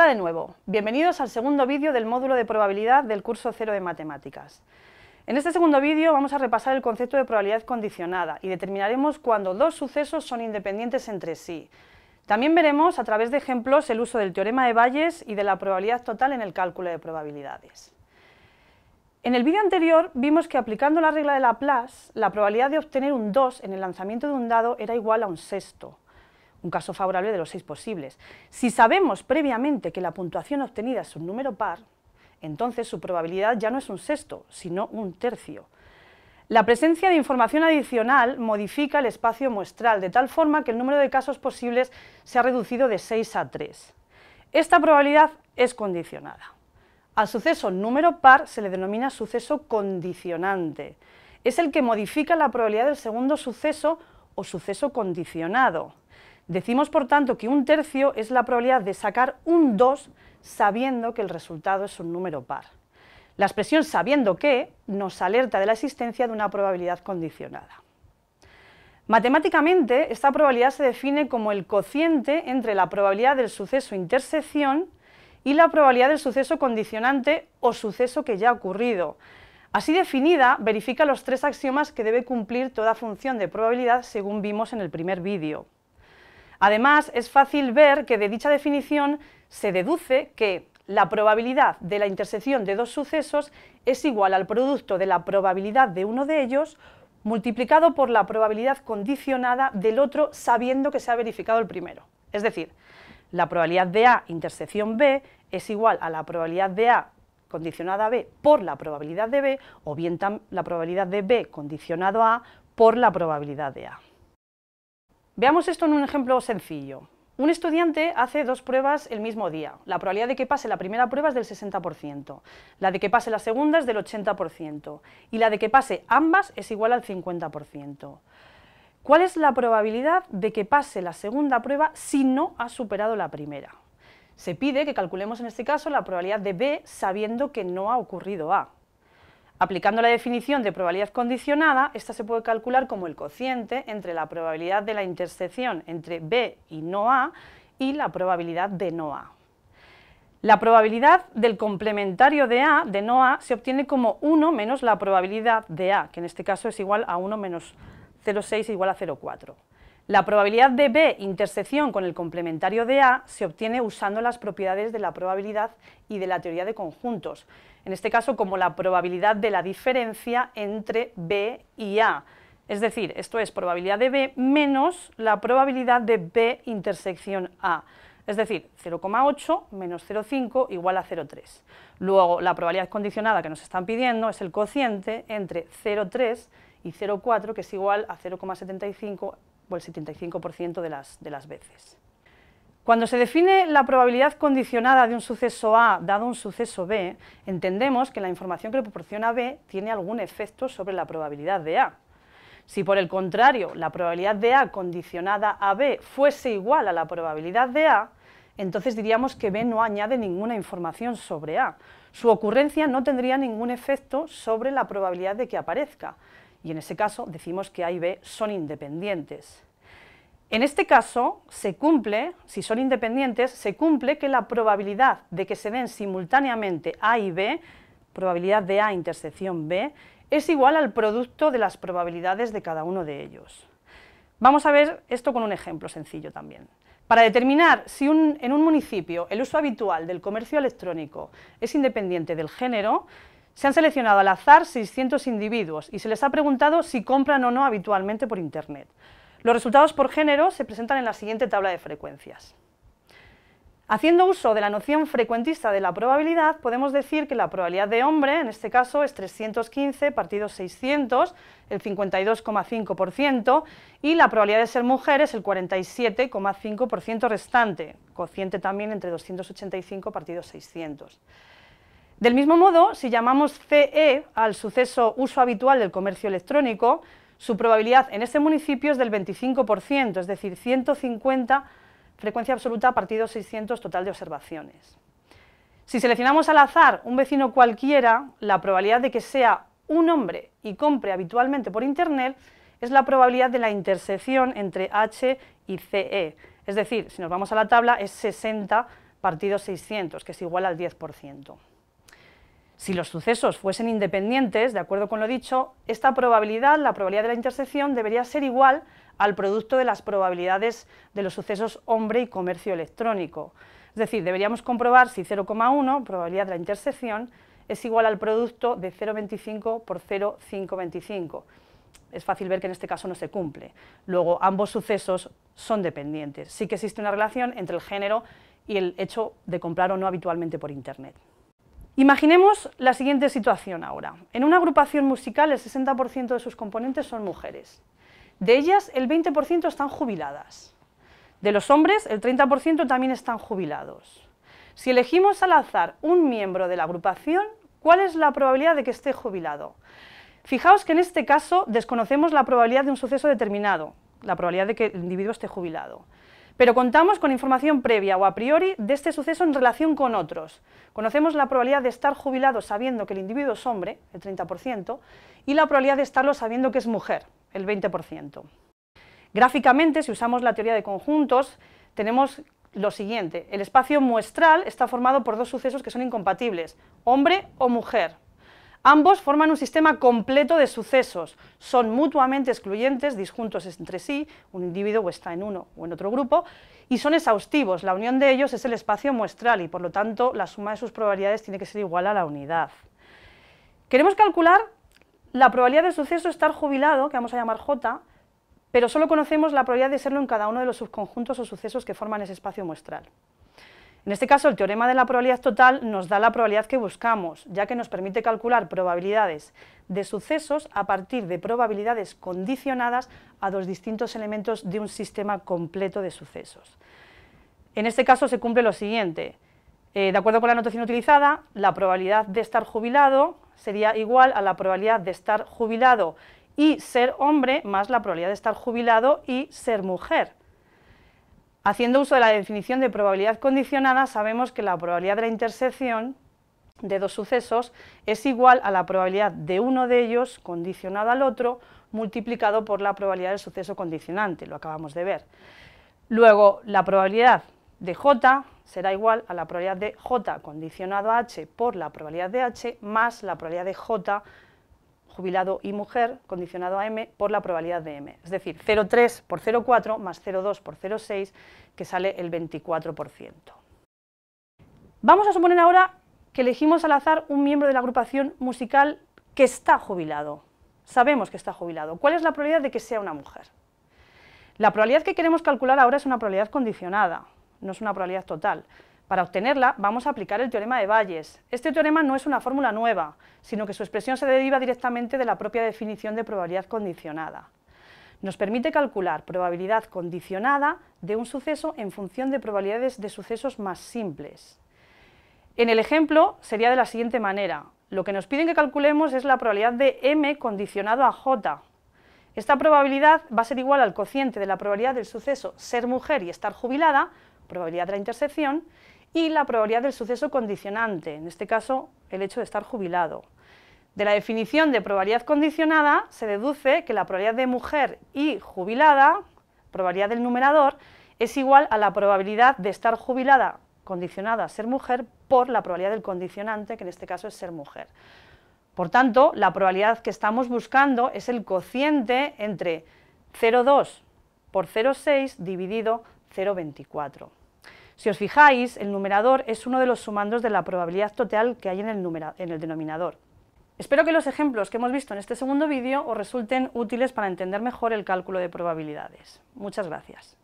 Hola de nuevo, bienvenidos al segundo vídeo del módulo de probabilidad del curso cero de matemáticas. En este segundo vídeo vamos a repasar el concepto de probabilidad condicionada y determinaremos cuando dos sucesos son independientes entre sí. También veremos a través de ejemplos el uso del teorema de Bayes y de la probabilidad total en el cálculo de probabilidades. En el vídeo anterior vimos que aplicando la regla de Laplace, la probabilidad de obtener un 2 en el lanzamiento de un dado era igual a un sexto un caso favorable de los seis posibles. Si sabemos previamente que la puntuación obtenida es un número par, entonces su probabilidad ya no es un sexto, sino un tercio. La presencia de información adicional modifica el espacio muestral, de tal forma que el número de casos posibles se ha reducido de 6 a 3. Esta probabilidad es condicionada. Al suceso número par se le denomina suceso condicionante. Es el que modifica la probabilidad del segundo suceso o suceso condicionado. Decimos, por tanto, que un tercio es la probabilidad de sacar un 2 sabiendo que el resultado es un número par. La expresión sabiendo que nos alerta de la existencia de una probabilidad condicionada. Matemáticamente, esta probabilidad se define como el cociente entre la probabilidad del suceso intersección y la probabilidad del suceso condicionante o suceso que ya ha ocurrido. Así definida, verifica los tres axiomas que debe cumplir toda función de probabilidad según vimos en el primer vídeo. Además, es fácil ver que de dicha definición se deduce que la probabilidad de la intersección de dos sucesos es igual al producto de la probabilidad de uno de ellos multiplicado por la probabilidad condicionada del otro sabiendo que se ha verificado el primero. Es decir, la probabilidad de A intersección B es igual a la probabilidad de A condicionada a B por la probabilidad de B o bien la probabilidad de B condicionado a A por la probabilidad de A. Veamos esto en un ejemplo sencillo. Un estudiante hace dos pruebas el mismo día. La probabilidad de que pase la primera prueba es del 60%, la de que pase la segunda es del 80% y la de que pase ambas es igual al 50%. ¿Cuál es la probabilidad de que pase la segunda prueba si no ha superado la primera? Se pide que calculemos en este caso la probabilidad de B sabiendo que no ha ocurrido A. Aplicando la definición de probabilidad condicionada, esta se puede calcular como el cociente entre la probabilidad de la intersección entre B y no A y la probabilidad de no A. La probabilidad del complementario de A, de no A, se obtiene como 1 menos la probabilidad de A, que en este caso es igual a 1 menos 0,6 igual a 0,4. La probabilidad de B intersección con el complementario de A se obtiene usando las propiedades de la probabilidad y de la teoría de conjuntos, en este caso como la probabilidad de la diferencia entre B y A, es decir, esto es probabilidad de B menos la probabilidad de B intersección A, es decir, 0,8 menos 0,5 igual a 0,3. Luego, la probabilidad condicionada que nos están pidiendo es el cociente entre 0,3 y 0,4, que es igual a 0,75 o el 75% de las, veces. Cuando se define la probabilidad condicionada de un suceso A dado un suceso B, entendemos que la información que le proporciona B tiene algún efecto sobre la probabilidad de A. Si por el contrario la probabilidad de A condicionada a B fuese igual a la probabilidad de A, entonces diríamos que B no añade ninguna información sobre A. Su ocurrencia no tendría ningún efecto sobre la probabilidad de que aparezca y en ese caso decimos que A y B son independientes. En este caso, se cumple, si son independientes, se cumple que la probabilidad de que se den simultáneamente A y B, probabilidad de A intersección B, es igual al producto de las probabilidades de cada uno de ellos. Vamos a ver esto con un ejemplo sencillo también. Para determinar si en un municipio el uso habitual del comercio electrónico es independiente del género, se han seleccionado al azar 600 individuos y se les ha preguntado si compran o no habitualmente por Internet. Los resultados por género se presentan en la siguiente tabla de frecuencias. Haciendo uso de la noción frecuentista de la probabilidad, podemos decir que la probabilidad de hombre, en este caso, es 315 partidos 600, el 52,5%, y la probabilidad de ser mujer es el 47,5% restante, cociente también entre 285 partidos 600. Del mismo modo, si llamamos CE al suceso uso habitual del comercio electrónico, su probabilidad en este municipio es del 25%, es decir, 150 frecuencia absoluta partido 600 total de observaciones. Si seleccionamos al azar un vecino cualquiera, la probabilidad de que sea un hombre y compre habitualmente por Internet es la probabilidad de la intersección entre H y CE. Es decir, si nos vamos a la tabla, es 60 partido 600, que es igual al 10%. Si los sucesos fuesen independientes, de acuerdo con lo dicho, esta probabilidad, la probabilidad de la intersección, debería ser igual al producto de las probabilidades de los sucesos hombre y comercio electrónico. Es decir, deberíamos comprobar si 0,1, probabilidad de la intersección, es igual al producto de 0,25 por 0,525. Es fácil ver que en este caso no se cumple. Luego, ambos sucesos son dependientes. Sí que existe una relación entre el género y el hecho de comprar o no habitualmente por Internet. Imaginemos la siguiente situación ahora. En una agrupación musical el 60% de sus componentes son mujeres. De ellas el 20% están jubiladas. De los hombres el 30% también están jubilados. Si elegimos al azar un miembro de la agrupación, ¿cuál es la probabilidad de que esté jubilado? Fijaos que en este caso desconocemos la probabilidad de un suceso determinado, la probabilidad de que el individuo esté jubilado pero contamos con información previa o a priori de este suceso en relación con otros. Conocemos la probabilidad de estar jubilado sabiendo que el individuo es hombre, el 30%, y la probabilidad de estarlo sabiendo que es mujer, el 20%. Gráficamente, si usamos la teoría de conjuntos, tenemos lo siguiente. El espacio muestral está formado por dos sucesos que son incompatibles, hombre o mujer. Ambos forman un sistema completo de sucesos, son mutuamente excluyentes, disjuntos entre sí, un individuo está en uno o en otro grupo, y son exhaustivos, la unión de ellos es el espacio muestral y por lo tanto la suma de sus probabilidades tiene que ser igual a la unidad. Queremos calcular la probabilidad de suceso estar jubilado, que vamos a llamar J, pero solo conocemos la probabilidad de serlo en cada uno de los subconjuntos o sucesos que forman ese espacio muestral. En este caso, el teorema de la probabilidad total nos da la probabilidad que buscamos, ya que nos permite calcular probabilidades de sucesos a partir de probabilidades condicionadas a los distintos elementos de un sistema completo de sucesos. En este caso se cumple lo siguiente. Eh, de acuerdo con la notación utilizada, la probabilidad de estar jubilado sería igual a la probabilidad de estar jubilado y ser hombre más la probabilidad de estar jubilado y ser mujer. Haciendo uso de la definición de probabilidad condicionada, sabemos que la probabilidad de la intersección de dos sucesos es igual a la probabilidad de uno de ellos condicionado al otro multiplicado por la probabilidad del suceso condicionante, lo acabamos de ver. Luego, la probabilidad de J será igual a la probabilidad de J condicionado a H por la probabilidad de H más la probabilidad de J jubilado y mujer, condicionado a M, por la probabilidad de M. Es decir, 0,3 por 0,4 más 0,2 por 0,6, que sale el 24%. Vamos a suponer ahora que elegimos al azar un miembro de la agrupación musical que está jubilado. Sabemos que está jubilado. ¿Cuál es la probabilidad de que sea una mujer? La probabilidad que queremos calcular ahora es una probabilidad condicionada, no es una probabilidad total. Para obtenerla vamos a aplicar el teorema de Bayes. Este teorema no es una fórmula nueva, sino que su expresión se deriva directamente de la propia definición de probabilidad condicionada. Nos permite calcular probabilidad condicionada de un suceso en función de probabilidades de sucesos más simples. En el ejemplo sería de la siguiente manera. Lo que nos piden que calculemos es la probabilidad de m condicionado a j. Esta probabilidad va a ser igual al cociente de la probabilidad del suceso ser mujer y estar jubilada, probabilidad de la intersección, y la probabilidad del suceso condicionante, en este caso el hecho de estar jubilado. De la definición de probabilidad condicionada se deduce que la probabilidad de mujer y jubilada, probabilidad del numerador, es igual a la probabilidad de estar jubilada condicionada a ser mujer por la probabilidad del condicionante, que en este caso es ser mujer. Por tanto, la probabilidad que estamos buscando es el cociente entre 0,2 por 0,6 dividido 0,24. Si os fijáis, el numerador es uno de los sumandos de la probabilidad total que hay en el, en el denominador. Espero que los ejemplos que hemos visto en este segundo vídeo os resulten útiles para entender mejor el cálculo de probabilidades. Muchas gracias.